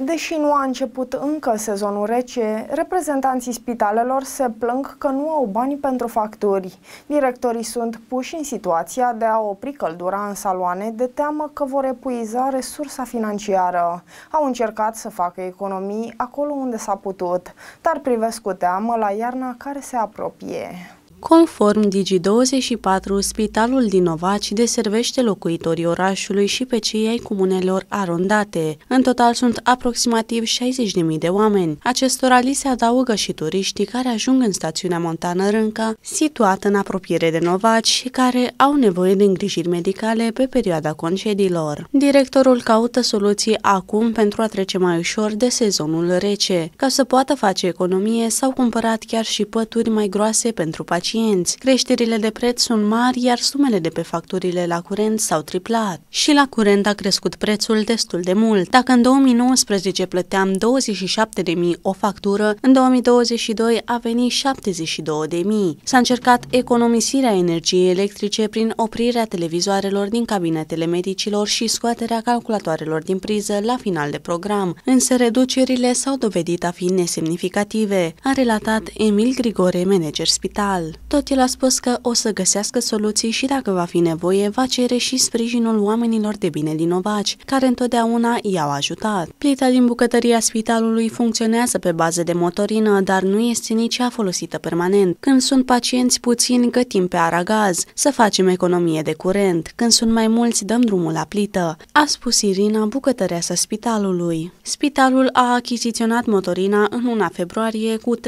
Deși nu a început încă sezonul rece, reprezentanții spitalelor se plâng că nu au bani pentru facturi. Directorii sunt puși în situația de a opri căldura în saloane de teamă că vor epuiza resursa financiară. Au încercat să facă economii acolo unde s-a putut, dar privesc cu teamă la iarna care se apropie. Conform Digi24, spitalul din Novaci deservește locuitorii orașului și pe cei ai comunelor arondate. În total sunt aproximativ 60.000 de oameni. Acestora li se adaugă și turiștii care ajung în stațiunea montană Rânca, situată în apropiere de Novaci și care au nevoie de îngrijiri medicale pe perioada concedilor. Directorul caută soluții acum pentru a trece mai ușor de sezonul rece, ca să poată face economie sau cumpărat chiar și pături mai groase pentru pacienți eficienți. Creșterile de preț sunt mari, iar sumele de pe facturile la curent s-au triplat. Și la curent a crescut prețul destul de mult. Dacă în 2019 plăteam 27.000 o factură, în 2022 a venit 72.000. S-a încercat economisirea energiei electrice prin oprirea televizoarelor din cabinetele medicilor și scoaterea calculatoarelor din priză la final de program, însă reducerile s-au dovedit a fi nesemnificative, a relatat Emil Grigore, manager spital. Tot el a spus că o să găsească soluții și dacă va fi nevoie, va cere și sprijinul oamenilor de bine din Ovaci, care întotdeauna i-au ajutat. Plita din bucătăria spitalului funcționează pe bază de motorină, dar nu este nici ea folosită permanent. Când sunt pacienți puțini, gătim pe aragaz, să facem economie de curent. Când sunt mai mulți, dăm drumul la plită, a spus Irina, bucătăreasa spitalului. Spitalul a achiziționat motorina în luna februarie cu 3,92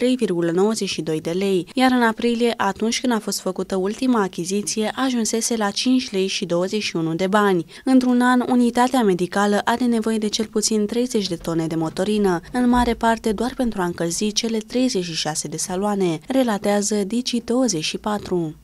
de lei, iar în aprilie atunci când a fost făcută ultima achiziție, ajunsese la 5 lei și 21 de bani. Într-un an, unitatea medicală are nevoie de cel puțin 30 de tone de motorină, în mare parte doar pentru a încălzi cele 36 de saloane, relatează Digi24.